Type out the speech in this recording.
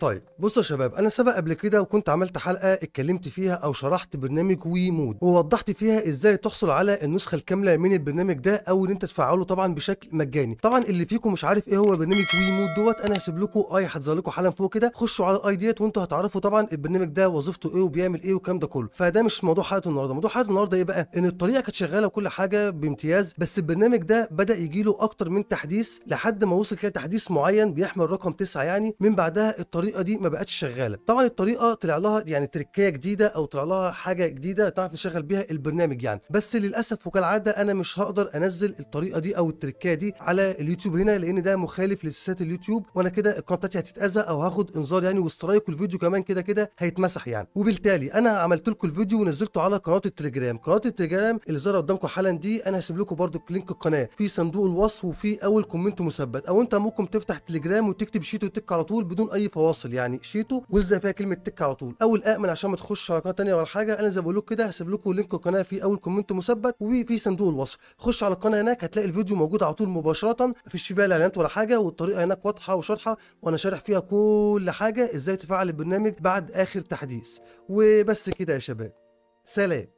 طيب بصوا يا شباب انا سبق قبل كده وكنت عملت حلقه اتكلمت فيها او شرحت برنامج وي مود ووضحت فيها ازاي تحصل على النسخه الكامله من البرنامج ده او ان انت تفعله طبعا بشكل مجاني طبعا اللي فيكم مش عارف ايه هو برنامج وي مود دوت انا هسيب لكم اي هتظهر لكم حالا فوق كده خشوا على الاي ديت وانتوا هتعرفوا طبعا البرنامج ده وظيفته ايه وبيعمل ايه والكلام ده كله فده مش موضوع حلقه النهارده موضوع حلقه النهارده ايه بقى ان الطريقه كانت شغاله وكل حاجه بامتياز بس البرنامج ده بدا يجي له اكتر من تحديث لحد ما وصل كده تحديث معين بيحمل رقم 9 يعني من بعدها الطريقه الطريقه دي ما بقتش شغاله طبعا الطريقه طلع لها يعني تركايه جديده او طلع لها حاجه جديده تعرف نشغل بيها البرنامج يعني بس للاسف وكالعاده انا مش هقدر انزل الطريقه دي او التركايه دي على اليوتيوب هنا لان ده مخالف لسياسات اليوتيوب وانا كده القناه بتاعتي هتتاذى او هاخد انذار يعني واسترايك والفيديو كمان كده كده هيتمسح يعني وبالتالي انا عملت لكم الفيديو ونزلته على قناه التليجرام قناه التليجرام اللي ظهر قدامكم حالا دي انا هسيب لكم برده لينك القناه في صندوق الوصف وفي اول كومنت مثبت او انت ممكن تفتح تليجرام وتكتب شيت وتك على طول بدون اي فواصل فاصل يعني شيتو والزق فيها كلمه تك على طول او الاقمن عشان ما تخش على قناه ثانيه ولا حاجه انا زي ما بقول لكم كده هسيب لكم لينك القناه في اول كومنت مثبت وفي صندوق الوصف خش على القناه هناك هتلاقي الفيديو موجود على طول مباشره مفيش فيها اعلانات ولا حاجه والطريقه هناك واضحه وشارحه وانا شارح فيها كل حاجه ازاي تفعل البرنامج بعد اخر تحديث وبس كده يا شباب سلام